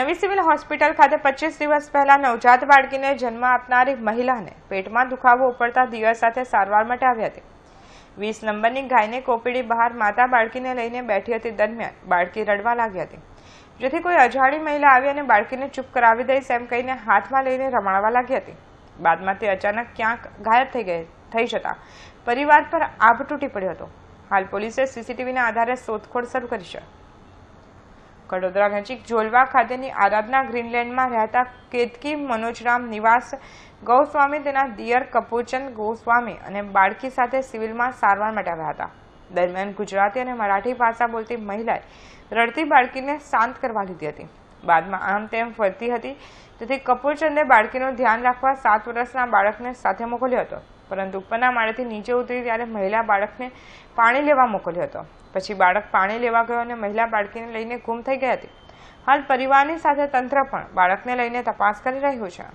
નવી civil hospital ખાતે પચીસ દિવસ પહેલા નવજાત બાળકીને જન્મ આપનારી મહિલાને પેટમાં દુખાવો ઉપડતા દિવસ સાથે સારવાર માટે આવી હતી વીસ નંબરની ગાયને કોપીડી બહાર માતા બાળકીને લઈને બેઠી હતી દરમિયાન બાળકી રડવા લાગી હતી જેથી કોઈ અજાણી મહિલા આવી અને બાળકીને ચૂપ કરાવી દઈશ એમ કહીને હાથમાં લઈને રમાડવા લાગી હતી બાદમાં તે અચાનક ક્યાંક ગાયબ થઈ ગઈ થઈ જતા પરિવાર પર આભ તૂટી પડ્યો હતો હાલ પોલીસે સીસીટીવીના આધારે શોધખોળ શરૂ કરી છે કડોદરા નજીક જોલવા ખાતેની આરાધના ગ્રીનલેન્ડમાં રહેતા કેતકી મનોજરામ નિવાસ ગૌસ્વામી તેના દિયર કપૂરચંદ ગોસ્વામી અને બાળકી સાથે સિવિલમાં સારવાર માટે આવ્યા હતા દરમિયાન ગુજરાતી અને મરાઠી ભાષા બોલતી મહિલાએ રડતી બાળકીને શાંત કરવા લીધી હતી બાદમાં આમ તેમ ફરતી હતી તેથી કપૂરચંદે બાળકીનું ધ્યાન રાખવા સાત વર્ષના બાળકને સાથે મોકલ્યો હતો પરંતુ ઉપરના માળેથી નીચે ઉતરી ત્યારે મહિલા બાળકને પાણી લેવા મોકલ્યો હતો પછી બાળક પાણી લેવા ગયો અને મહિલા બાળકીને લઈને ગુમ થઈ ગઈ હતી હાલ પરિવારની સાથે તંત્ર પણ બાળકને લઈને તપાસ કરી રહ્યું છે